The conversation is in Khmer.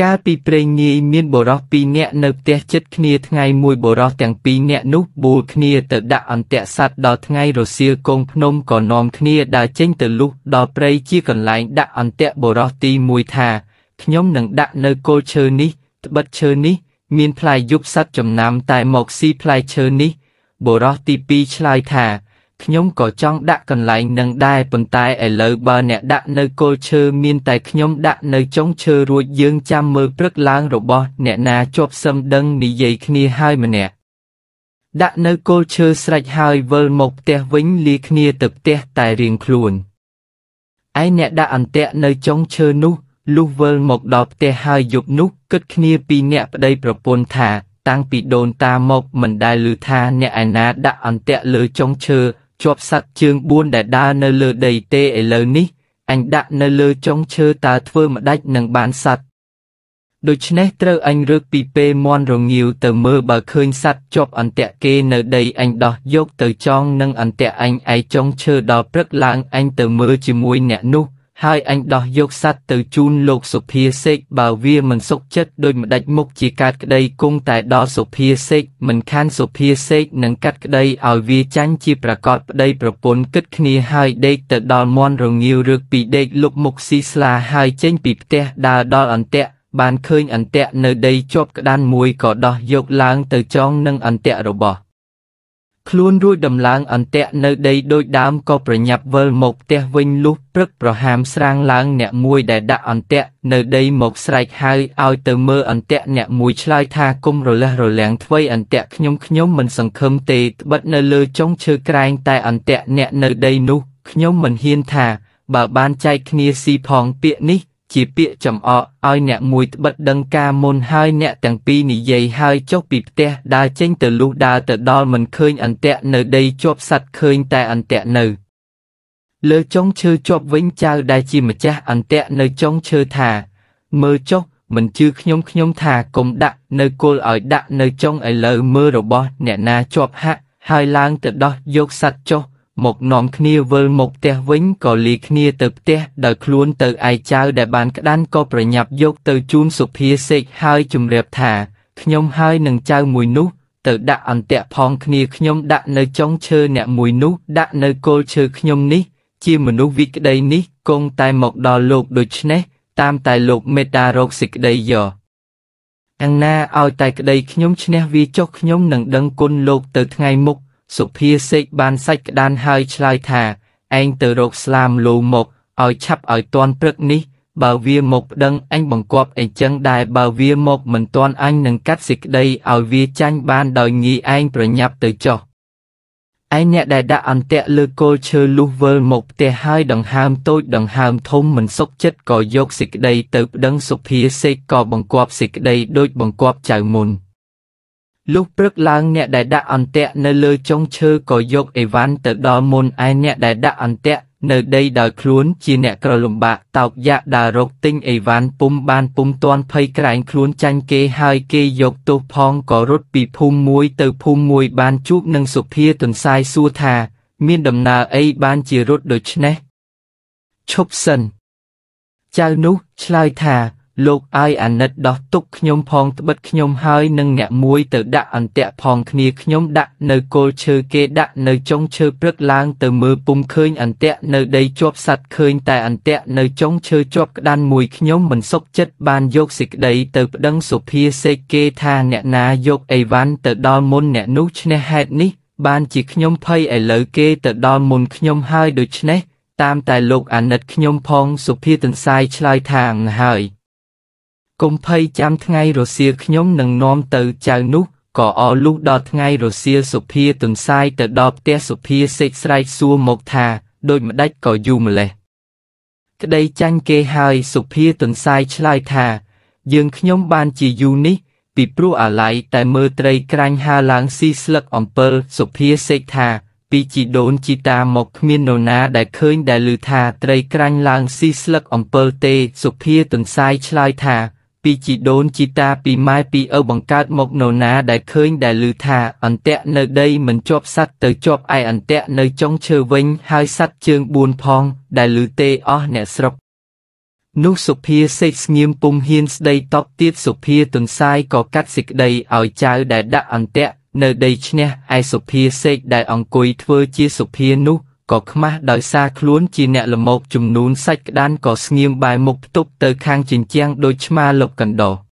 កាលពីព្រេងនាយមានបុរសពីរនាក់នៅផ្ទះជិតគ្នាថ្ងៃមួយបុរសទាំងពីរនាក់នោះបួលគ្នាទៅដាក់អន្ទាក់សត្វដល់ថ្ងៃរសៀលកងភ្នំក៏នាំគ្នាដើរចេញទៅលុះដល់ព្រៃជាកន្លែងដាក់អន្ទាក់បុរសទីមួយថាខ្ញុំនឹងដាក់នៅគល់ឈើនេះ ត្បិតឈើនេះមានផ្លែយប់សត្វចំណាំតែមកស៊ីផ្លែឈើនេះបុរសទីពីរឆ្លើយថាខ្ញុំក៏ចង់ដាក់កន្លែងនឹងដែរប៉ុន្តែឥឡូវបើអ្នកដាក់នៅគល់ឈើមានតែខ្ញុំដាក់នៅចុងឈើរួចយើងចាំមើលព្រឹកឡើងរបស់អ្នកណាជាប់សឹមដឹងនិយាយគ្នាហើយម្នាក់ដាក់នៅគល់ឈើស្រេចហើយវិលមកផ្ទះវិញលាគ្នាទៅផ្ទះតែរៀងខ្លួនឯអ្នកដាក់អន្ទាក់នៅចុងឈើនោះលុះវិលមកដល់ផ្ទះហើយយប់នោះ គិតគ្នាពីអ្នកប្តីប្រពន្ធថា តាំងពីដូនតាមកមិនដែលឮថា អ្នកឯណាដាក់អន្ទាក់លើចុងឈើជាប់សាក់ជើង4ដែលដើរនៅលើដីទេឥឡូវនេះ អញដាក់នៅលើចុងឈើតើធ្វើម្ដេចនឹងបានសត្វដូច្នេះត្រូវអញរឹកពីពេលមន់រងាវទៅមើលបើឃើញសត្វជាប់អន្ទាក់គេនៅដីអញដោះយកទៅចងនឹងអន្ទាក់អញឯចុងឈើដល់ព្រឹកឡើងអញទៅមើលជាមួយអ្នកនោះហើយអញដោះយកសัตว์ទៅជូនលោកសុភាសេកបើវាមិនសុខចិត្តដោយម្ដេចមុខជាកាត់ក្តីគង់តែដល់សុភាសេកមិនខានសុភាសេកនឹងកាត់ក្តីឲ្យវាចាញ់ជាប្រកបប្តីប្រពន្ធគិតគ្នាហើយដេកទៅដល់មន់រងាវរឹកពីដេកលុបមុខស៊ីស្លាហើយចេញពីផ្ទះដើរដល់អន្ទាក់បានឃើញអន្ទាក់នៅដីជាប់ក្តានមួយក៏ដោះយកឡើង ទៅចងនឹងអន្ទាក់របស់ខ្លួនរួចដំឡើងអន្ទាក់នៅដីដូចដើមក៏ប្រញាប់វិលមកផ្ទះវិញលុះព្រឹកប្រហាមស្រាងឡើងអ្នកមួយដែលដាក់អន្ទាក់នៅដីមកស្រែកហៅឲ្យទៅមើលអន្ទាក់អ្នកមួយឆ្លើយថាគុំរលះរលាំងធ្វើអន្ទាក់ខ្ញុំខ្ញុំមិនសង្ឃឹមទេត្បិតនៅលើចុងឈើក្រែងតែអន្ទាក់អ្នកនៅដីនោះខ្ញុំមិនហ៊ានថាបើបានចែកគ្នាស៊ីផងពាក្យនេះជាពាក្យចំអកឲ្យអ្នកមួយត្បិតដឹងការមុនហើយអ្នកទាំងពីរនិយាយហើយចុះពីផ្ទះដើរចេញទៅលុះដើរទៅដល់មិនឃើញ អន្ទាក់នៅដីជាប់សัตว์ឃើញតែអន្ទាក់នៅ លើចុងឈើជាប់វិញចៅដែលជាម្ចាស់អន្ទាក់នៅចុងឈើថាមើលចុះមិនជឿខ្ញុំខ្ញុំថាកុំដាក់ នៅគល់ឲ្យដាក់នៅចុងឥឡូវមើលរបស់ អ្នកណាជាប់ហាក់ហើយឡើងទៅដោះយកសัตว์ចុះមកនាំគ្នាវិលមកផ្ទះវិញក៏លីគ្នាទៅផ្ទះដោយខ្លួនទៅឯចៅដែល បានក្តាន់ក៏ប្រញាប់យកទៅ ជូនសុភាសេកហើយ ជម្រាបថា ខ្ញុំហើយនឹងចៅមួយនោះ ទៅដាក់អន្ទាក់ផងគ្នាខ្ញុំដាក់នៅចុងឈើអ្នកមួយនោះដាក់នៅគល់ឈើខ្ញុំនេះ ជាមនុស្សវិក្ដីនេះគង់តែមកដល់លោកដូច្នេះតាមតែលោកមេត្តារោគសេចក្ដីយកទាំងណាឲ្យតែក្ដីខ្ញុំឈ្នះវាចុះខ្ញុំនឹងដឹងគុណលោកទៅថ្ងៃមុខសុភាសិតបានសាច់ក្តានហើយឆ្លើយថាឯងទៅរកស្លាមលូមកឲ្យឆាប់ឲ្យទាន់ព្រឹកនេះបើវាមកដឹងអញបង្គាប់អីចឹងដែរបើវាមកមិនទាន់អញនឹងកាត់សេចក្តីឲ្យវាចាញ់បានដោយងាយឯងប្រញាប់ទៅចុះឯអ្នកដែលដាក់អន្ទាក់លើគល់ឈើលុះវិលមកផ្ទះហើយដង្ហើមតូចដង្ហើមធំមិនសុខចិត្តក៏យកសេចក្តីទៅប្តឹងសុភាសេកក៏បង្គាប់សេចក្តីដូចបង្គាប់ចៅមុន។លុះព្រឹកឡើងអ្នកដែលដាក់អន្ទាក់នៅលើចុងឈើក៏យកអីវ៉ាន់ទៅដល់មុនឯអ្នកដែលដាក់អន្ទាក់នៅដីដោយខ្លួនជាអ្នកក្រលំបាក់តោកយ៉ាក់ដើររកទិញអីវ៉ាន់ពុំបានពុំទាន់ភ័យក្រែងខ្លួនចាញ់គេហើយគេយកទោសផងក៏រត់ពីភូមិមួយទៅភូមិមួយបានជួបនឹងសុភាទន្សាយសួរថា មានដំណើរអីបានជារត់ដូច្នេះឈប់សិនចៅនោះឆ្លើយថាលោកអាយអាណិតដោះទុកខ្ញុំផងត្បិតខ្ញុំហើយនឹងអ្នកមួយទៅដាក់អន្ទាក់ផងគ្នាខ្ញុំដាក់នៅគល់ឈើគេដាក់នៅចុងឈើព្រឹកឡើងទៅមើលពុំឃើញអន្ទាក់នៅដីជាប់សัตว์ឃើញតែអន្ទាក់នៅចុងឈើជាប់ក្តានមួយខ្ញុំមិនសុខចិត្តបានយកសេចក្តីទៅប្តឹងសុភាសេកគេថាអ្នកណាយក អីវ៉ាន់ទៅដល់មុនអ្នកនោះឈ្នះហេតុនេះ បានជាខ្ញុំភ័យឥឡូវគេទៅដល់មុនខ្ញុំហើយដូច្នេះតាមតែលោកអាណិតខ្ញុំផងសុភាទន្សាយឆ្លើយថាងហើយកុំភ័យចាំថ្ងៃរសៀលខ្ញុំនឹងនាំទៅចៅនោះក៏អលុះដល់ថ្ងៃរសៀលសុភាទន្សាយទៅដល់ផ្ទះសុភាសេកស្រែកសួរមកថាដូចម្ដេចក៏យូរម្លេះក្តីចាញ់គេហើយសុភាទន្សាយឆ្លើយថា យើងខ្ញុំបានជាយូរនេះពីព្រោះអាឡ័យតែមើលត្រីក្រាញ់ហើឡើងស៊ីស្លឹកអំពិលសុភាសេកថាពីជីដូនជីតាមកគ្មាននរណាដែលឃើញដែលឮថាត្រីក្រាញ់ឡើងស៊ីស្លឹកអំពិលទេសុភាទន្សាយឆ្លើយថាពីជីដូនជីតាពីម៉ែពីឪបង្កើតមកនោណាដែលឃើញដែលឮថា អន្ទាក់នៅដីមិនជាប់សัตว์ទៅជាប់ឯអន្ទាក់នៅចុងឈើវិញហើយសัตว์ជើង4ផង ដែលឮទេអស់អ្នកស្រុកនោះសុភាសេកស្ងៀមពុំហ៊ានស្ដីតបទៀតសុភាទុនសាយក៏កាត់សេចក្តីឲ្យចៅដែលដាក់អន្ទាក់នៅដីឈ្នះឯសុភាសេកដែលអង្គុយធ្វើជាសុភានោះក៏ខ្មាស់ដោយសារខ្លួនជាអ្នកល្មោបជំនូនសាច់ក្តានក៏ស្ងៀមបែរមុខផ្ទុបទៅខាងជញ្ជាំងដូចឆ្មាលុបកណ្ដុរ។